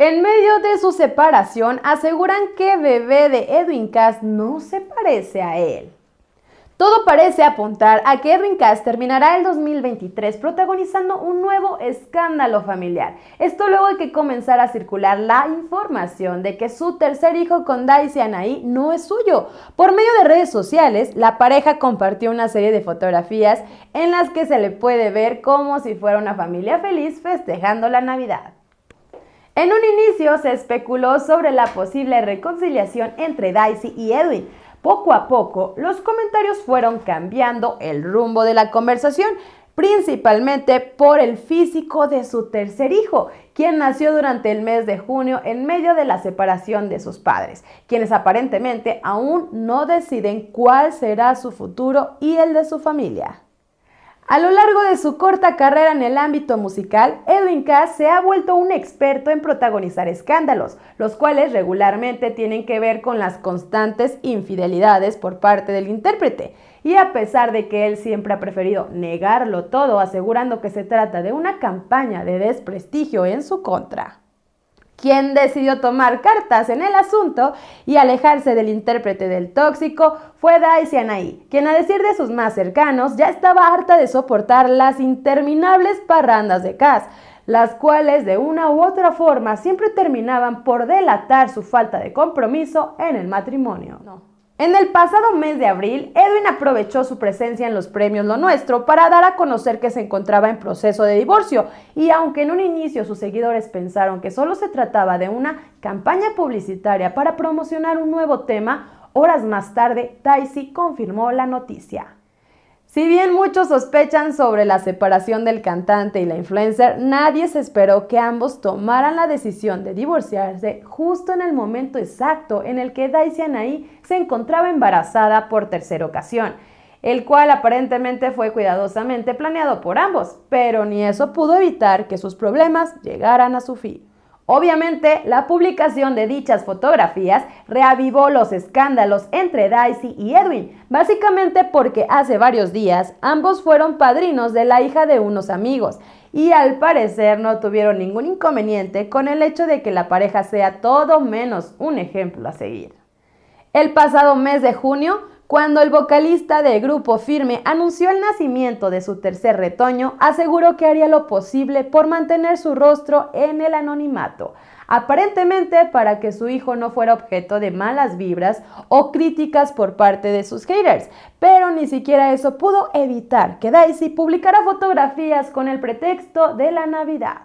En medio de su separación, aseguran que bebé de Edwin Cass no se parece a él. Todo parece apuntar a que Edwin Cass terminará el 2023 protagonizando un nuevo escándalo familiar. Esto luego de que comenzara a circular la información de que su tercer hijo con Daisy Anaí no es suyo. Por medio de redes sociales, la pareja compartió una serie de fotografías en las que se le puede ver como si fuera una familia feliz festejando la Navidad. En un inicio se especuló sobre la posible reconciliación entre Daisy y Edwin. Poco a poco, los comentarios fueron cambiando el rumbo de la conversación, principalmente por el físico de su tercer hijo, quien nació durante el mes de junio en medio de la separación de sus padres, quienes aparentemente aún no deciden cuál será su futuro y el de su familia. A lo largo de su corta carrera en el ámbito musical, Edwin Cass se ha vuelto un experto en protagonizar escándalos, los cuales regularmente tienen que ver con las constantes infidelidades por parte del intérprete. Y a pesar de que él siempre ha preferido negarlo todo, asegurando que se trata de una campaña de desprestigio en su contra quien decidió tomar cartas en el asunto y alejarse del intérprete del tóxico fue Daisy Anaí, quien a decir de sus más cercanos ya estaba harta de soportar las interminables parrandas de Cass, las cuales de una u otra forma siempre terminaban por delatar su falta de compromiso en el matrimonio. En el pasado mes de abril, Edwin aprovechó su presencia en los premios Lo Nuestro para dar a conocer que se encontraba en proceso de divorcio y aunque en un inicio sus seguidores pensaron que solo se trataba de una campaña publicitaria para promocionar un nuevo tema, horas más tarde Daisy confirmó la noticia. Si bien muchos sospechan sobre la separación del cantante y la influencer, nadie se esperó que ambos tomaran la decisión de divorciarse justo en el momento exacto en el que Daisy Anaí se encontraba embarazada por tercera ocasión, el cual aparentemente fue cuidadosamente planeado por ambos, pero ni eso pudo evitar que sus problemas llegaran a su fin. Obviamente, la publicación de dichas fotografías reavivó los escándalos entre Daisy y Edwin, básicamente porque hace varios días ambos fueron padrinos de la hija de unos amigos y al parecer no tuvieron ningún inconveniente con el hecho de que la pareja sea todo menos un ejemplo a seguir. El pasado mes de junio, cuando el vocalista del grupo Firme anunció el nacimiento de su tercer retoño, aseguró que haría lo posible por mantener su rostro en el anonimato, aparentemente para que su hijo no fuera objeto de malas vibras o críticas por parte de sus haters, pero ni siquiera eso pudo evitar que Daisy publicara fotografías con el pretexto de la Navidad.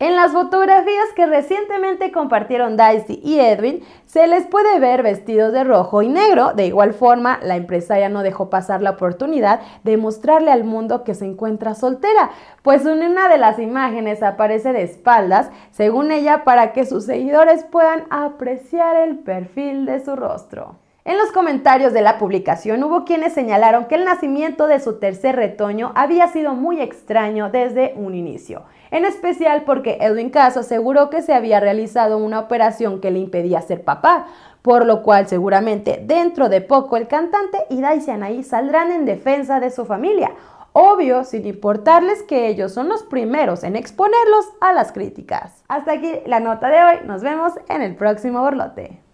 En las fotografías que recientemente compartieron Daisy y Edwin, se les puede ver vestidos de rojo y negro. De igual forma, la empresaria no dejó pasar la oportunidad de mostrarle al mundo que se encuentra soltera, pues en una de las imágenes aparece de espaldas, según ella, para que sus seguidores puedan apreciar el perfil de su rostro. En los comentarios de la publicación hubo quienes señalaron que el nacimiento de su tercer retoño había sido muy extraño desde un inicio, en especial porque Edwin Caso aseguró que se había realizado una operación que le impedía ser papá, por lo cual seguramente dentro de poco el cantante y Daisy Anaí saldrán en defensa de su familia, obvio sin importarles que ellos son los primeros en exponerlos a las críticas. Hasta aquí la nota de hoy, nos vemos en el próximo borlote.